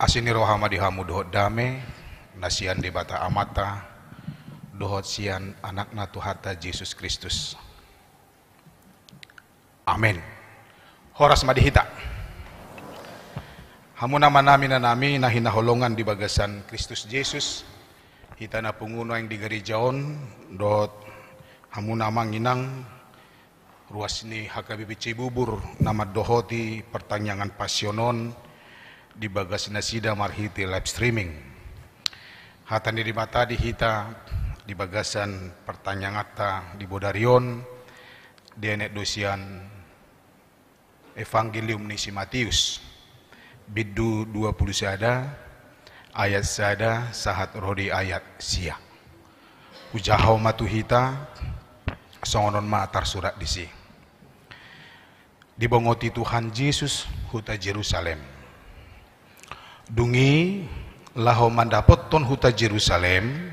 asini rohama dihamu dohot dame nasian di amata dohot sian anak natu hata Yesus Kristus amin horas madihita hamu nama nami na nami na holongan di bagasan Kristus Yesus hita na punguno yang di gerejaon dohot hamu nama nginang ruas ni hakabibi bubur nama dohoti Pertanyangan pasionon di bagas nasida marhiti live streaming. Hatan di mata di hita di bagasan pertanyaan di bodarion di enek dosian Evangelium Nisi Matius Bidu 20 sada ayat sada sahat rodi ayat sia Ujahau hita songonon matar surat disi Dibongoti Tuhan Yesus huta Jerusalem dungi laho mandapot ton huta Jerusalem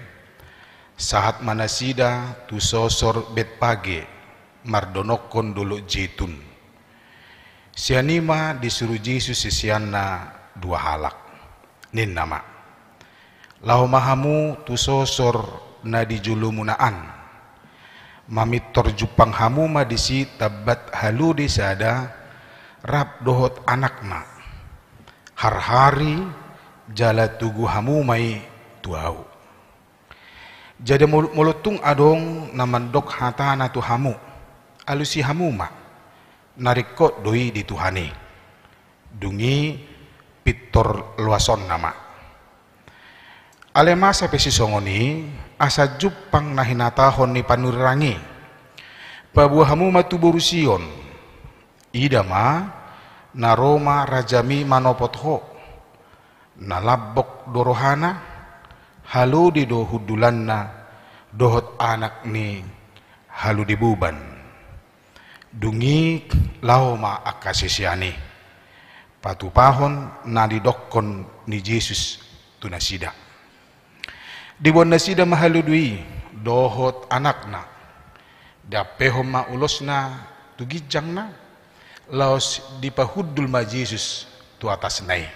saat manasida tu sosor bet page kon dulu jitun sianima disuruh Yesus sianna dua halak nin nama laho mahamu tu sosor na dijulumunaan mamit torjupang hamu ma disi tabat halu disada rap dohot anakna har hari jala tugu hamu mai tuau. Jadi mulut mulutung adong naman dok na tu hamu. Alusi hamu ma. Narikot doi di Tuhani. Dungi pitor luason nama. Alema masa pesi songoni asa jupang nahinata honi panurangi. Pabuahamu matu borusion. Idama na Roma rajami manopotho na labbok dorohana halu di dohudulanna dohot anak ni halu dibuban dungi laoma akasisiani patupahon na dokkon ni Jesus tunasida dibon mahalu mahaludui dohot anakna dapehom ma ulosna tugijangna laos dipahuddul majisus tu atas nai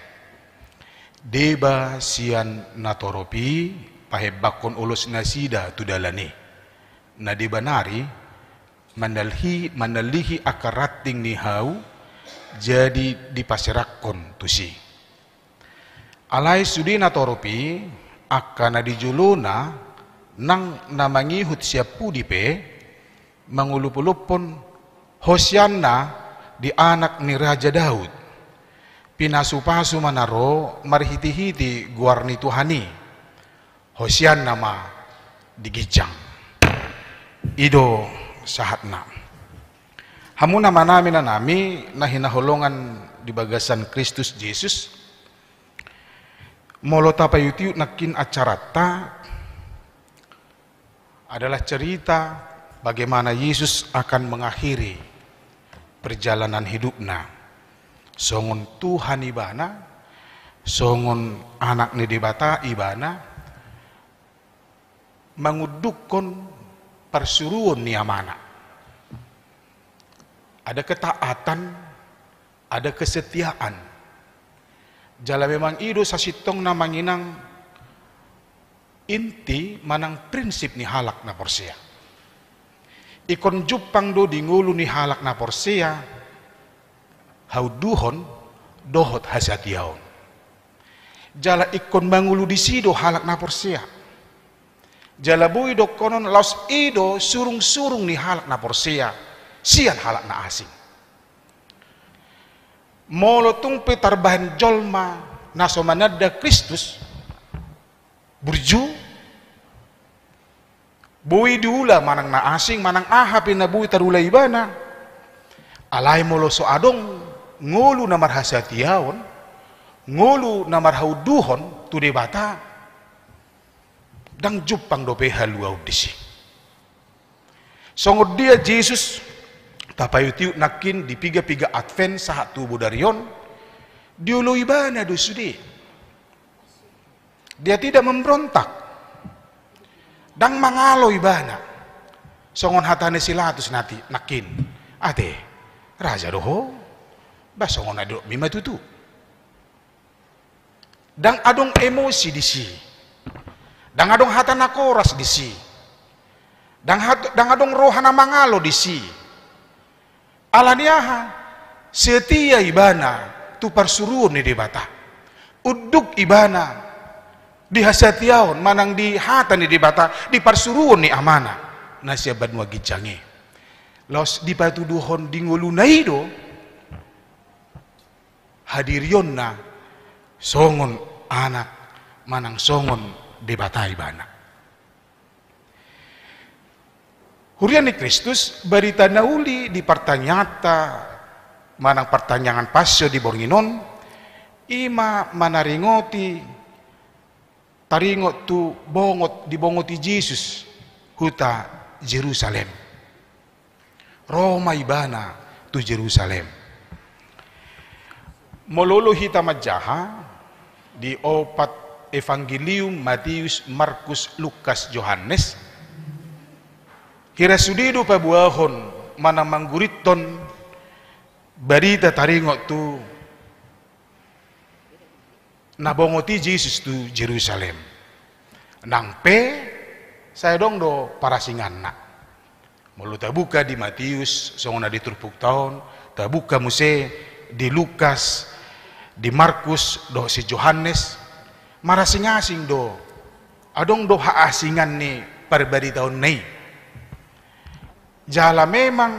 deba sian natoropi pahebakon ulos nasida tu dalani na deba nari mandalhi mandalihi akarating ni hau jadi tu si alai sudi natoropi akana dijuluna nang namangihut siapu dipe mangulupulupun hosianna di anak ni Raja Daud. Pinasupasu manaro marhiti-hiti guarni Tuhani. Hosian nama digijang. Ido sahatna. nama nami na nami na hinaholongan di bagasan Kristus Yesus molota payutiu nakin acarata adalah cerita bagaimana Yesus akan mengakhiri perjalanan hidupna songon Tuhan ibana songon anak ni dibata ibana mengudukkan persuruan ni amana ada ketaatan ada kesetiaan jala memang idu sasitong na manginang inti manang prinsip ni halak na ikon jupang do di ngulu ni halak na porsia hauduhon dohot hasatiaon jala ikon mangulu di sido halak na porsia jala bui do konon laos ido surung-surung ni halak na porsia sian halak na asing molo tungpe tarbahan jolma nasomanada Kristus burju Bui diula manang na asing manang ahapin na bui tarula ibana. Alay mo so adong ngulu na marhasatiyaon, ngulu na marhauduhon tudi bata. Dang jupang dope haluaw disi. Songod dia Jesus tapayutiu nakin dipiga-piga advent sa tubuh darion diuluy ba na dusudi dia tidak memberontak dang mangalo ibana songon hatane atus nati nakin ate raja doho basongon ado mima tutu dang adong emosi di disi dang adong hatana koras disi dang hat, dang adong rohana mangalo di si. alaniaha setia ibana tu parsuruun ni debata uduk ibana di hasatiaun manang di ni di bata di parsuruun ni amana nasiaban wa jange. los di batu duhon di ngulunai do hadirionna songon anak manang songon di batai bana Hurian Kristus berita nauli di pertanyata manang pertanyaan pasio di borginon, ima manaringoti taringot tu bongot di Jesus huta Jerusalem Roma ibana tu Jerusalem mololo hita majaha di opat evangelium Matius Markus Lukas Yohanes hirasudidu pabuahon mana mangguriton barita taringot tu nabongoti Jesus tu Jerusalem. Nang P saya dong do para singan nak. Mulu tabuka di Matius, songona di turpuk tahun, tabuka muse di Lukas, di Markus, do si Johannes, singa asing do. Adong do asingan ni perbadi tahun nei. Jala memang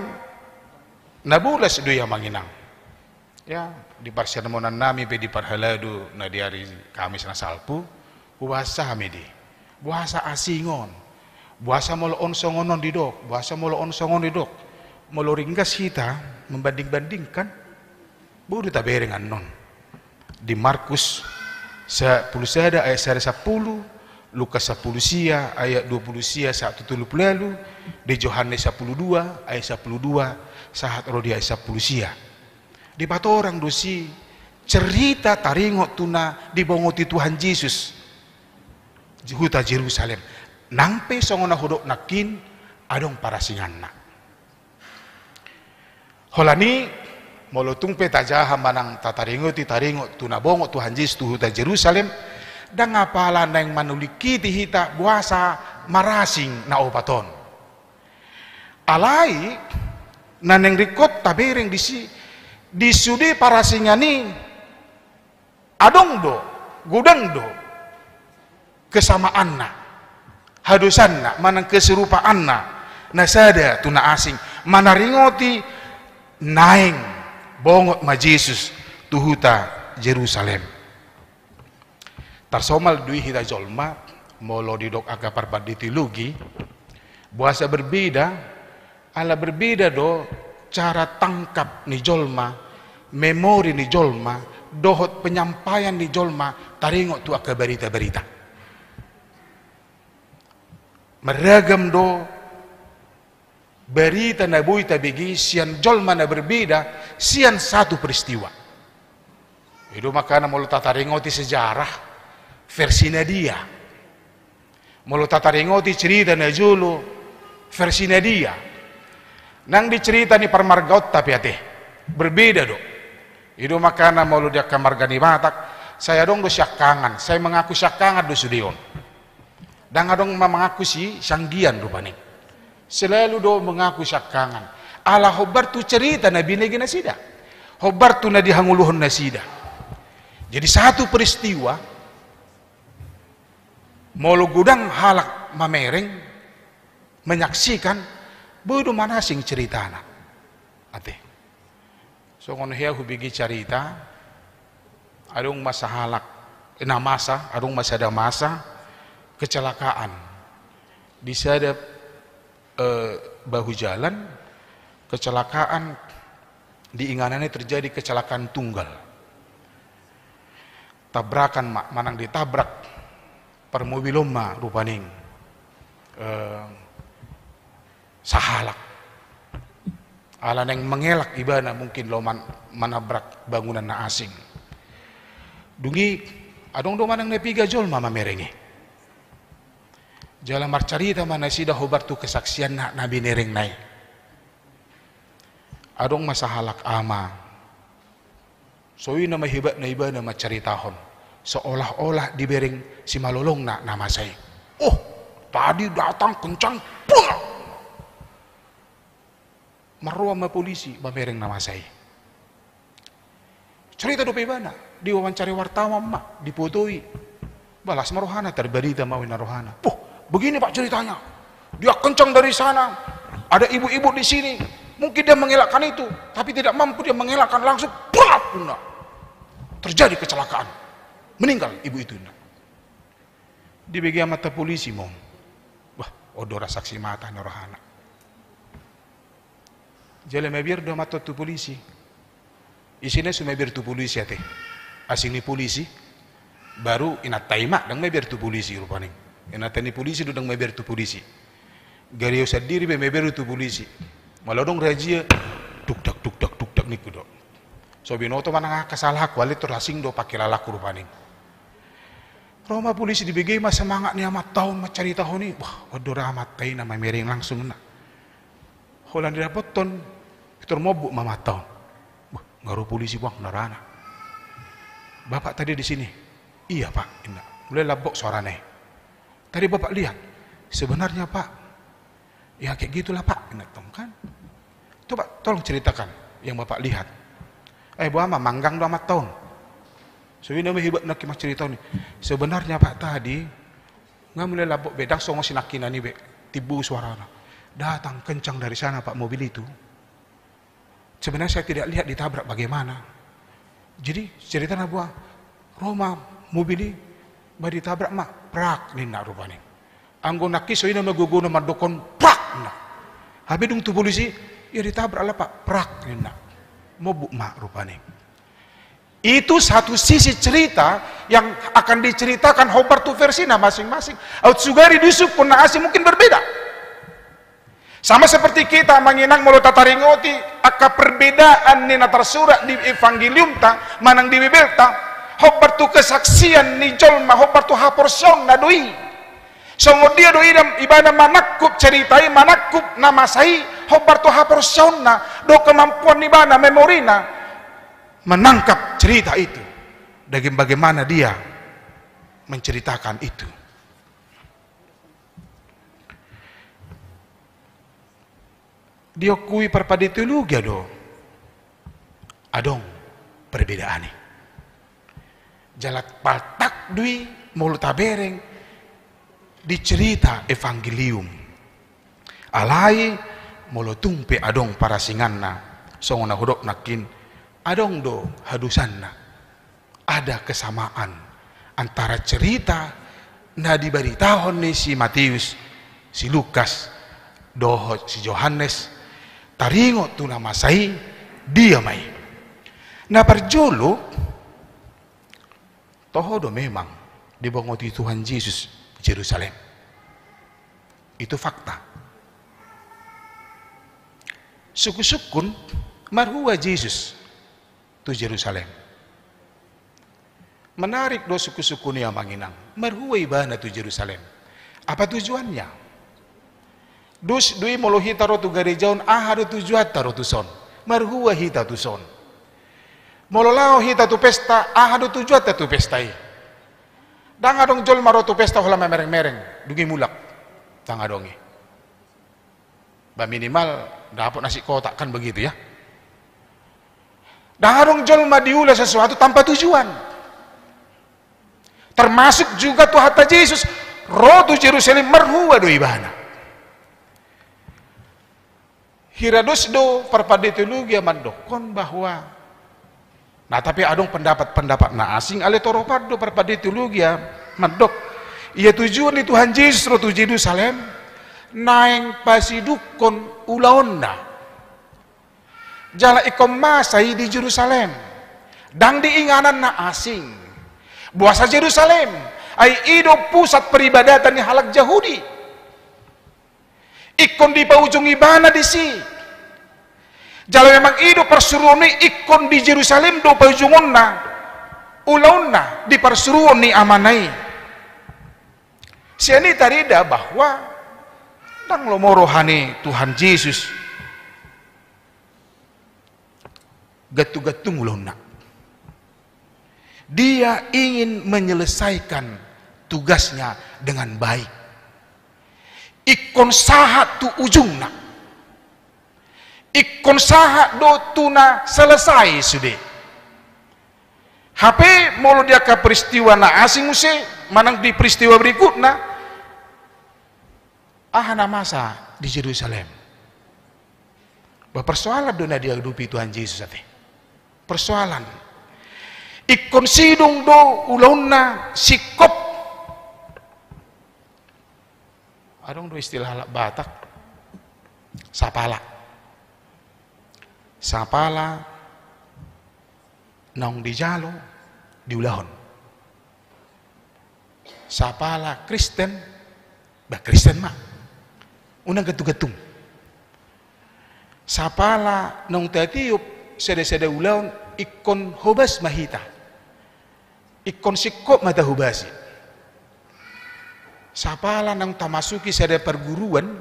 nabulas do manginang. Ya, di parsermonan nami pe di parhaladu na di hari Kamis na salpu puasa hamidi puasa asingon puasa molo onsongonon di didok puasa molo onsongon di dok molo ringkas kita membanding-bandingkan budi taberengan non di Markus 10 sada ayat 10 Lukas 10 sia ayat 20 sia 130 lalu di Yohanes 12 ayat 12 sahat rodi ayat 10 sia di orang dosi cerita taringok tuna dibongoti Tuhan Yesus di huta Jerusalem nangpe songona hudok nakin adong para singanna holani molotung pe tajaha manang tataringo di taringo tuna bongot Tuhan Yesus di huta Jerusalem dan ngapala neng manuliki di hita buasa marasing na obaton alai naneng rikot tabereng disi di sudi singa nih adong do gudang do kesamaan na hadusan na manang keserupaan na nasada tuna asing mana ringoti naing bongot ma Jesus tuhuta Jerusalem tarsomal dui hita jolma molo didok aga parbaditi lugi bahasa berbeda ala berbeda do cara tangkap ni jolma memori ni jolma, dohot penyampaian ni jolma, taringok tu ke berita-berita. Meragam do berita na buita bigi sian jolma na berbeda sian satu peristiwa. Itu makanya mau ringoti sejarah versi dia. Mau ringoti cerita na julu versi dia. Nang dicerita ni parmargot tapi hati berbeda dong Hidup makana mau lu dia kamar gani batak. Saya dong dosa kangen. Saya mengaku syakangan dosa dion. Dan adong mengaku si sanggian rupanya. Selalu do mengaku syakangan. Ala hobar tu cerita Nabi negi nasida. Hobar tu nadi hanguluhun nasida. Jadi satu peristiwa molo gudang halak mamereng menyaksikan bodo mana sing cerita anak, Ateh so ngon hea hubigi carita adung masa halak eh, na masa adung masa ada masa kecelakaan di sada eh, bahu jalan kecelakaan di inganannya terjadi kecelakaan tunggal tabrakan mak manang ditabrak per rupaning eh, sahalak ala neng mengelak ibana mungkin lo man, manabrak bangunan na asing dungi adong do manang nepiga jol mama merengi. jalan marcarita mana sida hobar tu kesaksian na nabi nereng nai adong halak ama soi nama hibat na ibana macaritahon seolah-olah dibering si malolong na nama saya oh tadi datang kencang pulang marwah ma polisi bamereng nama saya cerita dope bana diwawancari wartawan mah dipotoi balas marohana terberita damawin rohana puh begini pak ceritanya dia kencang dari sana ada ibu-ibu di sini mungkin dia mengelakkan itu tapi tidak mampu dia mengelakkan langsung pulak puna terjadi kecelakaan meninggal ibu itu di bagian mata polisi mom wah odora saksi mata rohana Jele me do matto tu polisi. Isine su me tu polisi ate. Asini polisi baru ina taima dang me tu polisi rupane. Ina tani polisi dudang me tu polisi. Gario sadiri be me tu polisi. Malodong rajia tuk tak tuk tak tuk tak niku dok. So to manang kasalah do pakai lalak rupane. Roma polisi mas semangat ni amat taon macarita honi ni. Wah, wadora amat tayo nama langsung mering langsung na. dapat ton. Itu mobuk mama tahu. Wah, ngaruh polisi bang, narana. Bapak tadi di sini. Iya pak, indah. Mulai labok suarane. Tadi bapak lihat. Sebenarnya pak, ya kayak gitulah pak, indah tahu kan? Coba tolong ceritakan yang bapak lihat. Eh bu ama manggang dua amat tahun. Sebenarnya so, hebat nak kimas cerita ni. Sebenarnya pak tadi nggak mulai labok bedak songo sinakina ni be tibu suarana. Datang kencang dari sana pak mobil itu. Sebenarnya saya tidak lihat ditabrak bagaimana. Jadi cerita nabuah, Roma mobil ini ma ditabrak mak prak ni nak rupanya. Anggo nak kisah ini mah gugu nama dokon prak nak. Habis dung tu polisi, ya ditabrak lah pak prak ni nak. Mobuk mak rupanya. Itu satu sisi cerita yang akan diceritakan Hobart tuh nama masing-masing. Outsugari Dusuk pun asing mungkin berbeda. Sama seperti kita menginang mulut tataringoti, akan perbedaan nina tersurat di evangelium ta manang di bibel ta hobar tu kesaksian ni jolma hobar tu hapor song na doi songo dia doi dam ibadah manakup ceritai manakup nama sahi, hobar tu hapor song na do kemampuan ibadah memorina menangkap cerita itu dan bagaimana dia menceritakan itu Dio cui parpade teologia do. Adong perbedaan Jalak paltak dui mulut tabereng dicerita evangelium. Alai mulut tumpi adong para singanna songona hodok nakin adong do hadusan hadusanna ada kesamaan antara cerita nadi diberitahon ni si Matius si Lukas doh si Johannes taringo tu na saya dia mai na parjolo toho do memang dibongoti Tuhan Yesus Yerusalem itu fakta suku suku marhua Yesus tu Yerusalem menarik do suku-suku yang manginang marhua ibana tu Yerusalem apa tujuannya Dus dui molohi tu garejaun ahadu tujuat son, Marhuwa hita tuson. Mololao hita tu pesta ahadu tujuat tu pestai. Dangadong jol marotu pesta hola mereng-mereng. Dugi mulak. Tangadongi. Bah minimal dapat nasi kotak kan begitu ya. Dangadong jol diule sesuatu tanpa tujuan. Termasuk juga tuh hatta Yesus. Rodu Jerusalem merhuwa doibana hiradusdo parpadetulugia mandokon bahwa nah tapi adong pendapat-pendapat na asing ale toropardo parpadetulugia mandok ia tujuan itu Tuhan Yesus tujidu salem naeng pasidukon ulaonna jala ikom masai di Jerusalem dang diinganan na asing buasa Jerusalem ai ido pusat peribadatan halak Yahudi Ikon di paujung ibana di si. Jalo memang hidup persuruoni ikon di Yerusalem do paujung onna. Ulaunna di persuruoni amanai. Si tadi tarida bahwa dang lomo rohani Tuhan Yesus getu-getung nak, Dia ingin menyelesaikan tugasnya dengan baik ikon sahat tu ujungna ikon sahat do tuna selesai sudah HP mau dia ke peristiwa na asing muse manang di peristiwa berikutnya ahana masa di Yerusalem persoalan dona dia dupi Tuhan Yesus ate persoalan ikon sidung do ulona sikop adong do istilah Batak? Sapala. Sapala jalo di diulahon. Sapala Kristen, bah Kristen mah. Unang getung-getung. Sapala nong tatiup sede-sede ulahon ikon hobas mahita. Ikon sikop mata hobasi Siapa lah nang tamasuki sada perguruan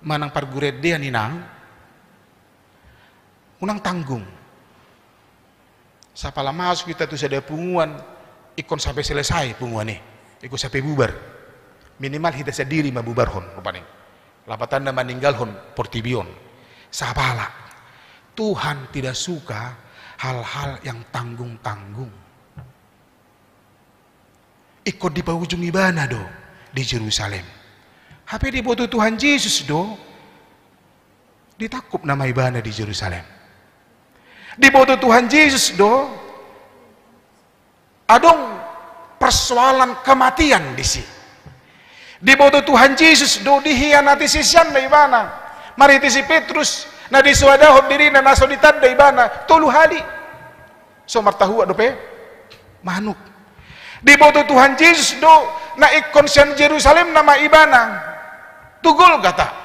manang perguruan dia nang, unang tanggung Siapa lah masuk kita tuh sada punguan ikon sampai selesai punguan nih ikon sampai bubar minimal kita sendiri mah bubar hon rupanya lapatan meninggal hon portibion Siapa lah, Tuhan tidak suka hal-hal yang tanggung-tanggung ikut di ujung ibana dong di Jerusalem. Tapi di Tuhan Yesus do ditakup nama ibana di Jerusalem. Di Tuhan Yesus do adong persoalan kematian di si. Di Tuhan Yesus do dihianati sisian dari ibana. Mari si Petrus na suada hob diri na nasoditan da ibana tolu hali. So martahu adope manuk. Di Tuhan Yesus do na konsen Jerusalem nama Ibanang, tugol kata.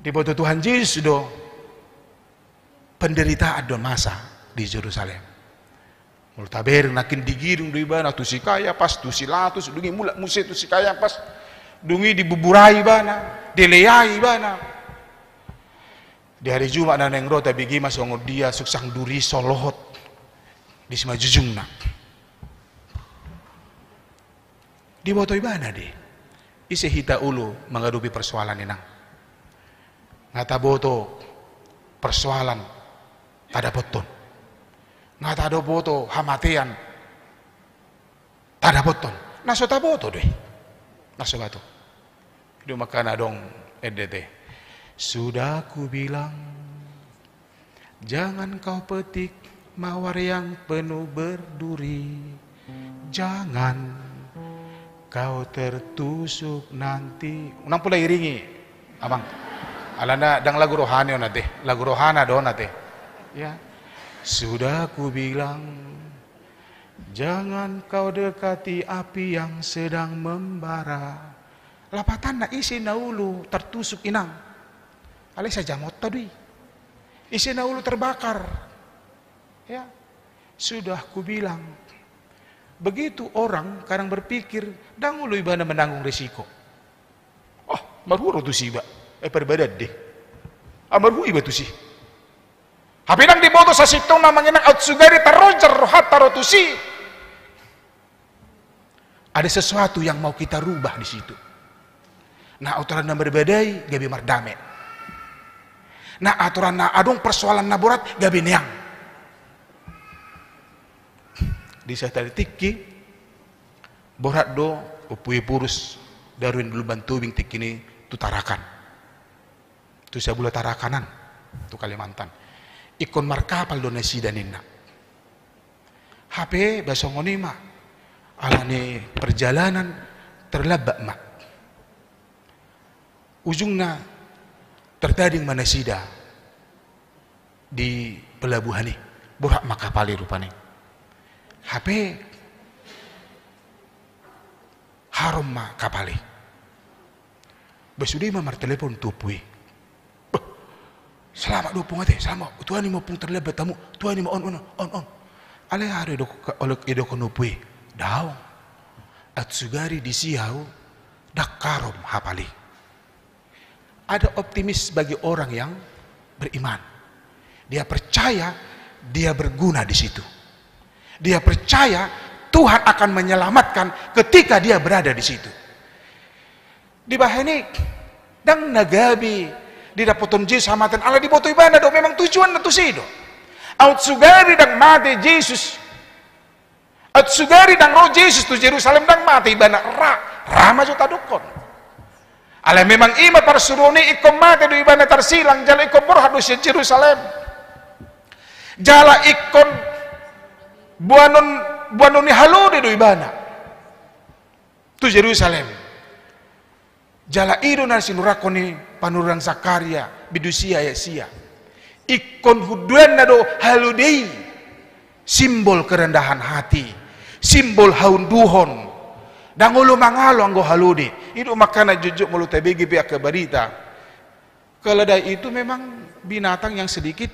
di bawah Tuhan Yesus do Penderita ada masa di Jerusalem multaber nakin digirung di bana tu kaya pas tu latus dungi mulak musik tu kaya pas dungi dibuburai bana dileyai bana di hari Jumat dan yang rota bigi mas dia suksang duri solohot di semua jujung nak Di boto ibana deh. Isi hita ulu mengadupi persoalan inang. Ngata boto persoalan tada boton Ngata do boto hamatian tada boton Naso taboto deh. Naso batu. Itu makan adong edt. Sudah ku bilang Jangan kau petik mawar yang penuh berduri Jangan Kau tertusuk nanti. Unang pula iringi, abang. Alana dang lagu rohani ona teh, lagu rohana do teh. Ya. Sudah ku bilang Jangan kau dekati api yang sedang membara. Lapatan na isi naulu tertusuk inang. Alih saja jamot dui. Isi naulu terbakar. Ya. Sudah ku bilang Begitu orang kadang berpikir, dangulu ibana menanggung risiko. Oh, ah, marhu eh, sih, siba, eh berbeda deh. Amarhu iba tu sih. Habinang diboto namanya nang out sugari outsugari tarojar rohat tarotusi. Ada sesuatu yang mau kita rubah di situ. Nah aturan yang berbedai gabi mardamen. Nah aturan nah adung persoalan naburat, gabi neang. di tadi tiki borat do upui purus darwin dulu bantu bing tiki ini tu tarakan tu saya boleh tarakanan tu Kalimantan ikon pal donesi dan inna HP basongonima alane perjalanan terlabak mak ujungna tertading sida di pelabuhan ini borak makapali rupanya HP harum mah kapali. Besudi mamar telepon tupui. Selamat dua pungat selamat. Tuhan ini mau pung terlibat tamu. Tuhan ini mau on on on on. Ale hari dok olok idok nupui. di Atsugari dak karom hapali. Ada optimis bagi orang yang beriman. Dia percaya dia berguna di situ. Dia percaya Tuhan akan menyelamatkan ketika dia berada di situ. Di bahani dan nagabi di dapotun Jesus hamatan Allah di botoi ibadah do memang tujuan natu sido. Aut sugari dan mati Yesus. Aut sugari dan roh Yesus tu Yerusalem dan mati bana ra rama juta dukon. Ala memang ima parsuruni ikom mati do ibadah tersilang jala ikom borha do Jerusalem. Jala ikon buanon buanon ni de do ibana tu Jerusalem jala ido na ni panurang Zakaria bidusia ya sia ikon huduen nado do de simbol kerendahan hati simbol haun duhon dangulu mangalo anggo haludi itu makana jujuk mulut tebegi pihak keberita keledai itu memang binatang yang sedikit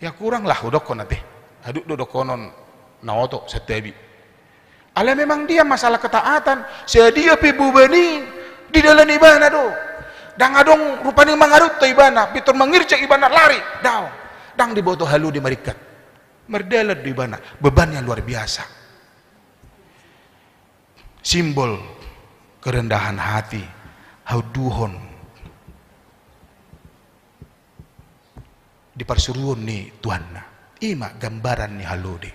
ya kuranglah lah udokon nanti haduk do konon naoto setebi settabi ala memang dia masalah ketaatan saya dia pi bani di dalam ibana do dang adong rupani mangarut tu ibana pitur mengirce ibana lari dao dang diboto halu di marikat merdelet di ibana beban yang luar biasa simbol kerendahan hati hauduhon dipersuruh nih Tuhan ima gambaran ni halude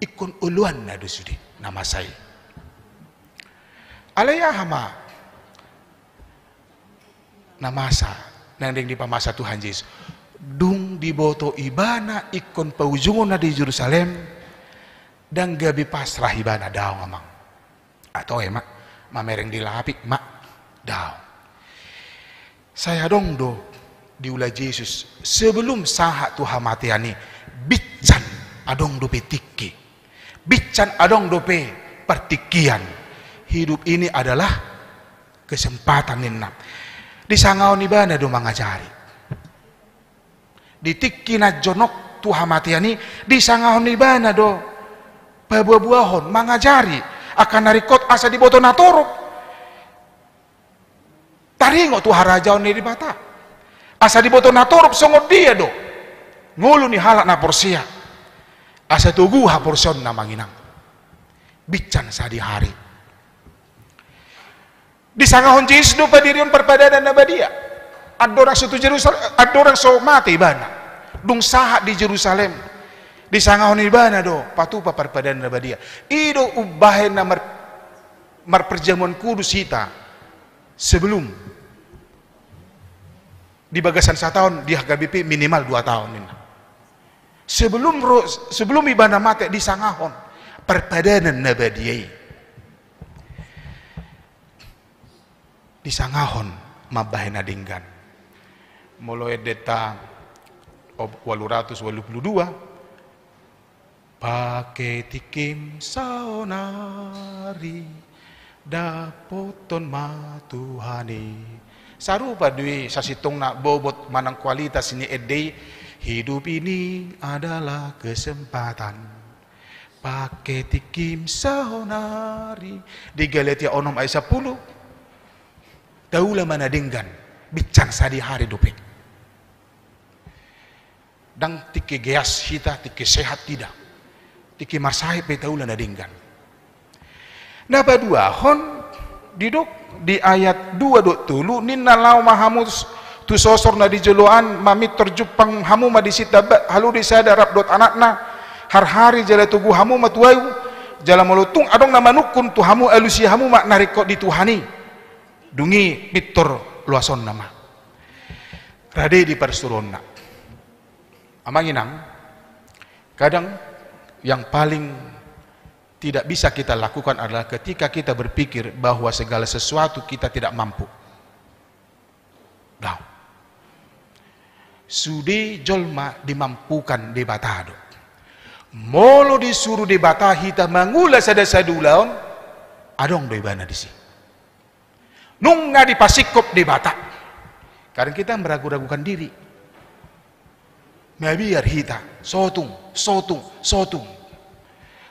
ikun uluan na dusudi nama saya alaya hama na nang nanding di pamasa Tuhan Yesus dung diboto ibana ikon paujungon na di Yerusalem dan gabi pasrah ibana daw amang atau emak ya, mamereng dilapik mak daw saya dong do diulah Yesus sebelum sahak Tuhan mati ani bican adong dope tiki. Bican adong dope pertikian. Hidup ini adalah kesempatan ninap. Di sangau ni bana do mangajari. Di tiki na jonok tuha matiani di sangau ni bana do pebuah-buahon mangajari akan narikot asa di boto Tari Taringo tuha rajau ni di bata. Asa di boto natorok songot dia do ngulu ni halak na porsia asa tugu ha porsion na manginang bican di hari di sanga Yesus do padirion perpadanan na badia adorang satu Jerusalem adorang so mati bana dung sahat di Jerusalem di sanga honi bana do pa perpadanan na badia ido ubahen na mar, mer perjamuan kudus kita sebelum di bagasan satu tahun di HKBP minimal dua tahun ini sebelum sebelum ibadah mati di sangahon perpadanan nabadiyai di sangahon mabahena dinggan mulai deta waluratus walupulu dua pakai tikim saonari dapoton matuhani sarupa dui sasitung nak bobot manang kualitas ini edei Hidup ini adalah kesempatan. Pakai tikim sahonari. Di Galatia onom ayat 10. Daulah mana denggan. Bicang sadi hari dupik. Dan tiki geas hita, tiki sehat tidak. Tiki marsahib betaulah nadinggan. Napa dua hon diduk di ayat dua dok tulu ninna lau mahamus tu sosor na juluan mami terjupang hamu madisit dabat halu di saya darap dot anakna har hari jala tugu hamu matuayu jala melutung adong nama nukun tu hamu elusi hamu mak narikok dituhani dungi pitur luason nama rade di persuronna amanginang kadang yang paling tidak bisa kita lakukan adalah ketika kita berpikir bahwa segala sesuatu kita tidak mampu sude jolma dimampukan di batado molo disuruh di bata mangula sada sadulaon adong do ibana disi nunga di pasikop di bata karena kita meragu-ragukan diri biar hita sotung sotung sotung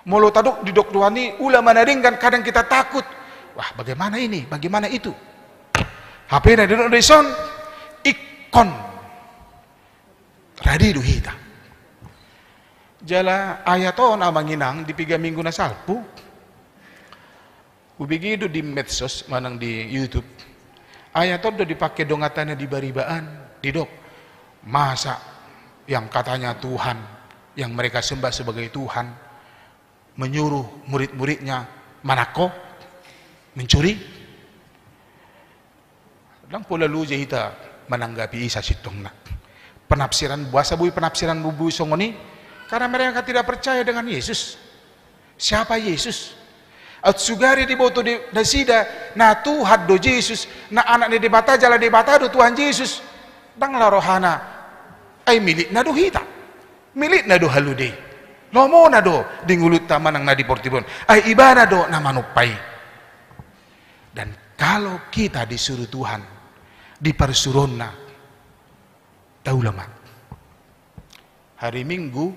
molo taduk di dokduani ulama naringkan kadang kita takut wah bagaimana ini bagaimana itu HP na duduk deson ikon radidu hita jala ayaton amanginang di piga minggu na salpu ubigido di medsos manang di youtube ayaton do dipakai dongatannya di baribaan di dok masa yang katanya Tuhan yang mereka sembah sebagai Tuhan menyuruh murid-muridnya manako mencuri lang pula lu jahita menanggapi isa situng nak penafsiran bahasa bui penafsiran bubu songoni karena mereka tidak percaya dengan Yesus. Siapa Yesus? at sugari di boto di nasida na tu haddo Jesus na anak di bata jala di bata do Tuhan Yesus la rohana ai milik do hita milik do halude lomo do di ngulut tamanang na nadi portibon ai ibana do nama nupai dan kalau kita disuruh Tuhan dipersuronna Tahu mak. Hari Minggu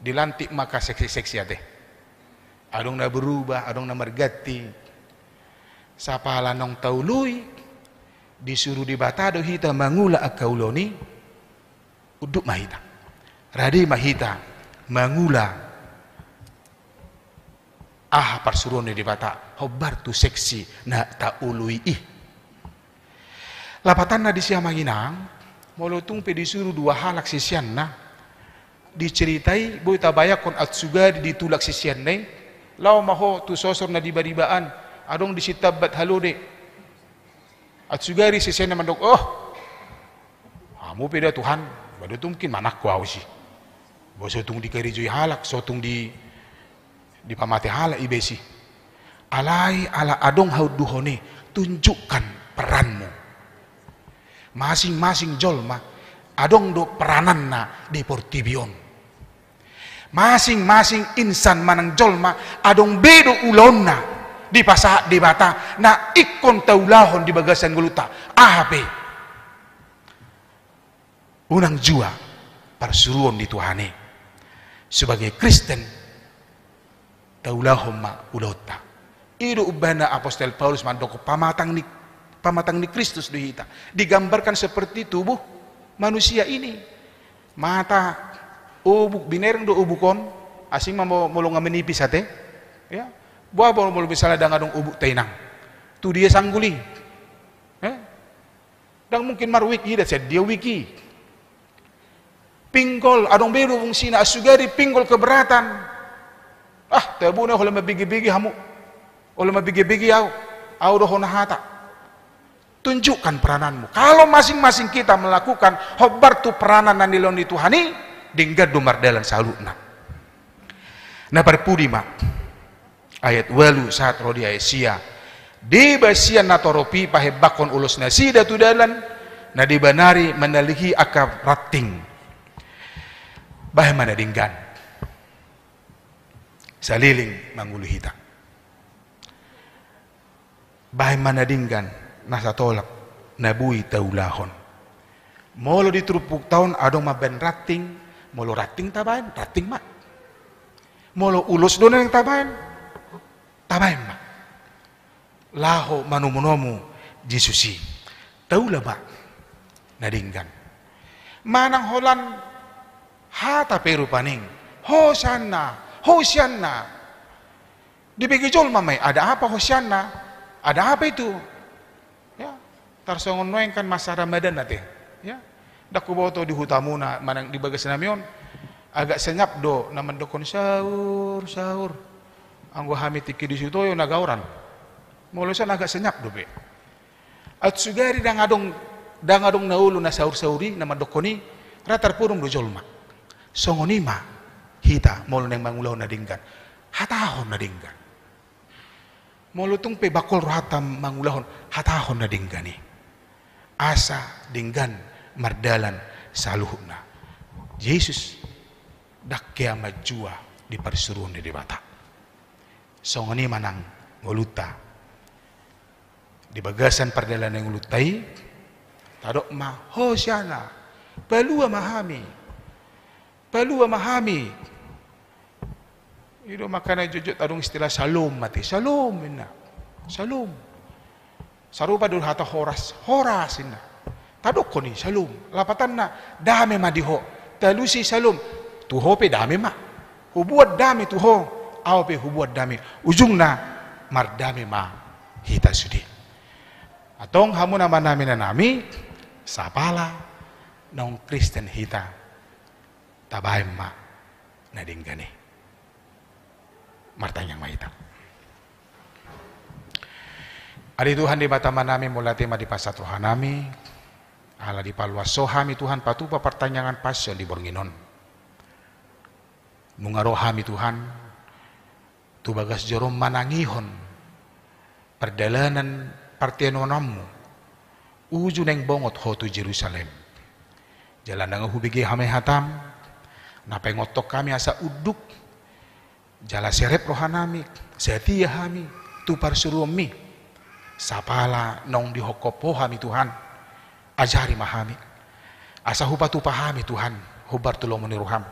dilantik maka seksi-seksi ate. Adong na berubah, adong na mergati. lanong tahu lui? disuruh dibatado hita mangula akauloni uduk mahita. Radi mahita mangula ah persuruhnya di bata hobar tu seksi na lui ih lapatan na di molotung pe disuruh dua halak sisian na diceritai boy tabaya kon atsuga ditulak sisian nai lau maho tu sosor na diba-dibaan adong bat halode atsuga ri sisian na mandok oh amu ah, peda Tuhan bade tu mungkin manak kuau sih sotung tung dikerijui halak sotung di di pamate halak ibesi alai ala adong duhone, tunjukkan peranmu masing-masing jolma adong do peranan na deportibion masing-masing insan manang jolma adong bedo ulona di pasah di bata na ikon taulahon di bagasan guluta ahape unang jua parsuruon di Tuhane sebagai Kristen taulahon ma ulota Ido ubana Apostel Paulus mandoko pamatang ni pamatang ni Kristus kita. Digambarkan seperti tubuh manusia ini. Mata ubuk binereng do ubukon asing mau mulung menipis hati. Ya. Buah mau mulung misalnya ngadung ubuk tenang, Tu dia sangguli. Eh? Ya. Dan mungkin marwik ida dia wiki. Pinggol adong beru fungsina asugari pinggol keberatan. Ah, tabuna oleh mabigi-bigi hamu. Oleh mabigi-bigi au. Au do hata Tunjukkan perananmu. Kalau masing-masing kita melakukan hobar tu peranan nan diloni Tuhani, dingga dumar dalan salutna. Nah mak ayat walu saat rodi sia di basian natoropi pahe bakon ulus nasi datu dalan na di banari menalihi akab rating bahemana dinggan saliling mangulu hita bahemana dinggan tolak nabui taulahon molo di trupuk tahun adong ma ben rating molo rating tabain rating mak molo ulus dona yang tabain tabain mak laho manumunomu jisusi taulah mak nadinggan manang holan hata peru paning hosanna hosanna dipikir mamai ada apa hosanna ada apa itu tarsongon kan masa Ramadan nate. Ya. Daku bawa to di hutamuna manang di bagas namion agak senyap do naman dokon sahur sahur anggo hamit iki di situ yo nagauran molosan agak senyap do be sugari dang adong dang adong naulu na sahur sahuri nama dokoni ratar purum do jolma songonima hita mulu neng mangulau nadingkan hatahon nadingkan molo tung pe bakol rohatam mangulahon hatahon nadinggani asa dengan mardalan saluhna. dak dakya majua di parisuruan di Song Songoni manang ngoluta. Di bagasan perdalan yang ngolutai, tadok ma hosiana, balua mahami, balua mahami. Itu makanan jujur tadung istilah salom mati, salom enak, salom sarupa hata horas tadok tadokoni salum na dame diho Telusi salum tuho pe dame ma hubuat dame tuho au pe hubuat dame ujungna mar dame ma hita sudi atong hamu nama nami sapala nong Kristen hita tabaim ma nadinggane martanyang hitam. Tuhan di batama nami mulai tema di Tuhan nami. Ala di palwa sohami Tuhan patupa pertanyaan pasio di bornginon. Nungarohami Tuhan. Tu bagas jorom manangihon. Perdalanan partianonamu. Uju neng bongot hotu Jerusalem. Jalan dengan hubigi hame hatam. Napa ngotok kami asa uduk. Jala serep rohanami. Setia hami. Tu suruh sapala nong dihokopo hami Tuhan ajari mahami asa hubatu pahami Tuhan hubar tulomoni ruham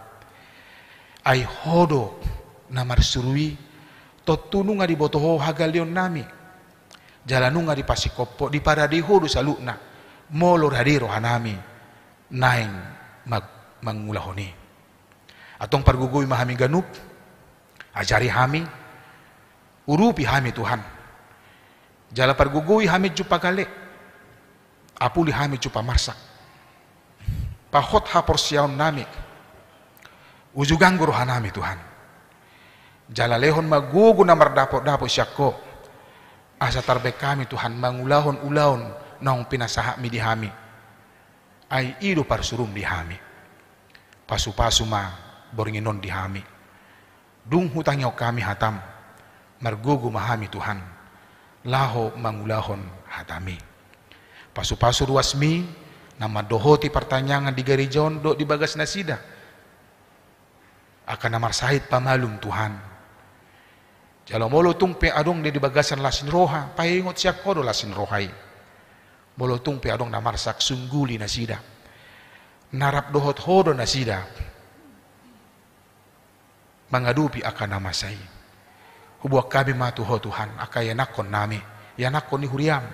ai hodo namar surui totununga di botoho hagalion nami jalanunga di pasikopo di paradi hodo salukna molor hadi rohanami, naing mag mangulahoni atong pargugui mahami ganup ajari hami urupi hami Tuhan Jala pargugui hamid jupa gale. Apuli hamid jupa marsak. Pahot ha porsiaun namik. Ujugang guru hanami Tuhan. Jalalehon magugu na mardapok dapo syakko. Asa tarbek kami Tuhan mangulahon-ulahon nong pinasahak mi dihami. Ai idu parsurum dihami. Pasu-pasu ma boringinon dihami. Dung hutangyo kami hatam. Margugu mahami Tuhan laho mangulahon hatami. Pasu-pasu ruasmi, nama dohoti pertanyaan di garijon do di bagas nasida. Akan namar sahid pamalum Tuhan. Jalo molo tung pe adong di bagasan lasin roha, payengot siak kodo lasin rohai. Molo tung pe adong namar sak sungguli nasida. Narap dohot hodo nasida. Mangadupi akan nama sahid hubuak kami matu ho Tuhan, akaya nakon nami, ya nakon huriam.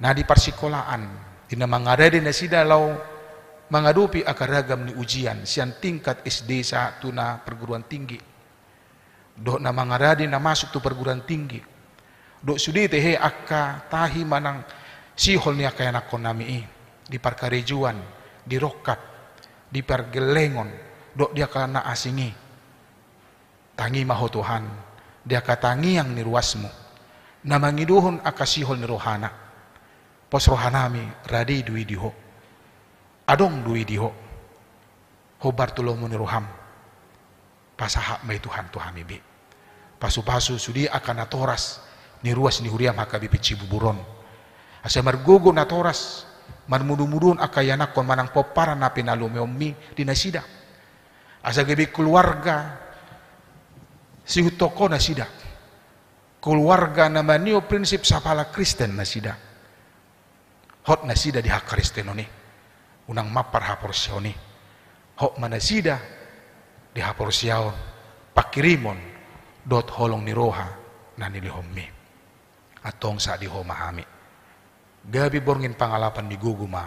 Nah di persikolaan, dina mangarede na sida law mangadupi akaragam ni ujian, sian tingkat SD sa tuna perguruan tinggi. Dok na mangarede na masuk tu perguruan tinggi. Dok sudi tehe akka tahi manang sihol ni akaya nakon nami i, di parkarejuan, di rokat, di pergelengon, dok dia kana asingi. Tangi maho Tuhan, dia kata katangi yang niruasmu namangiduhun akasihol rohana pos rohanami radi dui diho adong dui diho hobar tulomu roham pasahak mai Tuhan Tuhan bi pasu-pasu sudi akan atoras niruas nihuriam hakabi buburon asa mergogo natoras man mudu-mudun akayana kon manang popara napi nalume ommi dinasida asa gebi keluarga si Sihutoko nasidak. Keluarga nama Neo Prinsip Sapala Kristen nasidak. Hot nasida di hak Kristen oni Unang mapar haporsioni. Hok manasida di haporsion. Pakirimon dot holong niroha nani lihomi. Atong sa di homahami. Gabi borngin pangalapan di guguma.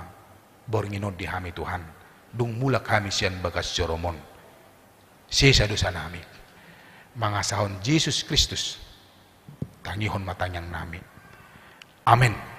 borngin di hami Tuhan. Dung mula kami sian bagas joromon. Sisa dosa nami. Mangasahon Jesus Kristus tangihon matanyang nami. Amen.